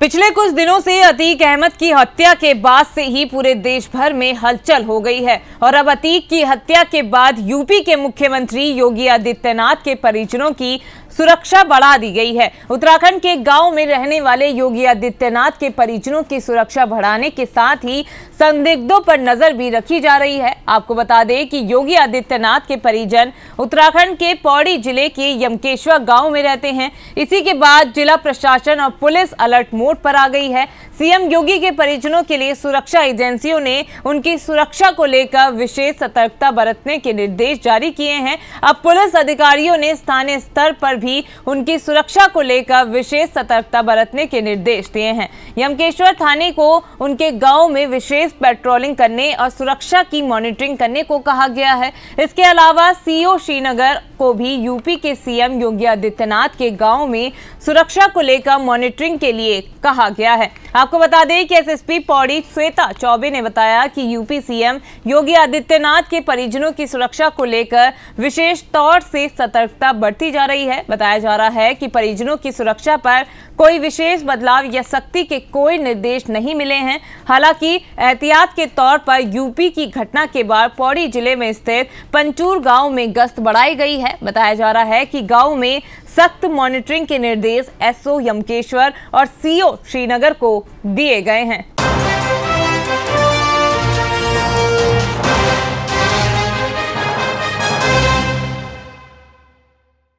पिछले कुछ दिनों से अतीक अहमद की हत्या के बाद से ही पूरे देश भर में हलचल हो गई है और अब अतीक की हत्या के बाद यूपी के मुख्यमंत्री योगी आदित्यनाथ के परिजनों की सुरक्षा बढ़ा दी गई है उत्तराखंड के गांव में रहने वाले योगी आदित्यनाथ के परिजनों की सुरक्षा बढ़ाने के साथ ही संदिग्धों पर नजर भी रखी जा रही है आपको बता दें कि योगी आदित्यनाथ के परिजन उत्तराखंड के पौड़ी जिले के यमकेश्वर गांव में रहते हैं इसी के बाद जिला प्रशासन और पुलिस अलर्ट मोड मोड़ पर आ गई है सीएम योगी के परिजनों के लिए सुरक्षा एजेंसियों ने उनकी सुरक्षा को लेकर विशेष सतर्कता बरतने के निर्देश जारी किए हैं अब पुलिस अधिकारियों ने स्थानीय स्तर पर भी उनकी सुरक्षा को लेकर विशेष सतर्कता बरतने के निर्देश दिए हैं यमकेश्वर थाने को उनके गाँव में विशेष पेट्रोलिंग करने और सुरक्षा की मॉनिटरिंग करने को कहा गया है इसके अलावा सीओ श्रीनगर को भी यूपी के सीएम योगी आदित्यनाथ के गांव में सुरक्षा को लेकर मॉनिटरिंग के लिए कहा गया है आपको बता दें कि एसएसपी पौड़ी श्वेता चौबे ने बताया कि यूपी सीएम योगी आदित्यनाथ के परिजनों की सुरक्षा को लेकर विशेष तौर से सतर्कता बढ़ती जा रही है बताया जा रहा है कि परिजनों की सुरक्षा पर कोई विशेष बदलाव या सख्ती के कोई निर्देश नहीं मिले हैं हालांकि एहतियात के तौर पर यूपी की घटना के बाद पौड़ी जिले में स्थित पंचूर गांव में गश्त बढ़ाई गई है है बताया जा रहा है कि गांव में सख्त मॉनिटरिंग के निर्देश एसओ यमकेश्वर और सीओ श्रीनगर को दिए गए हैं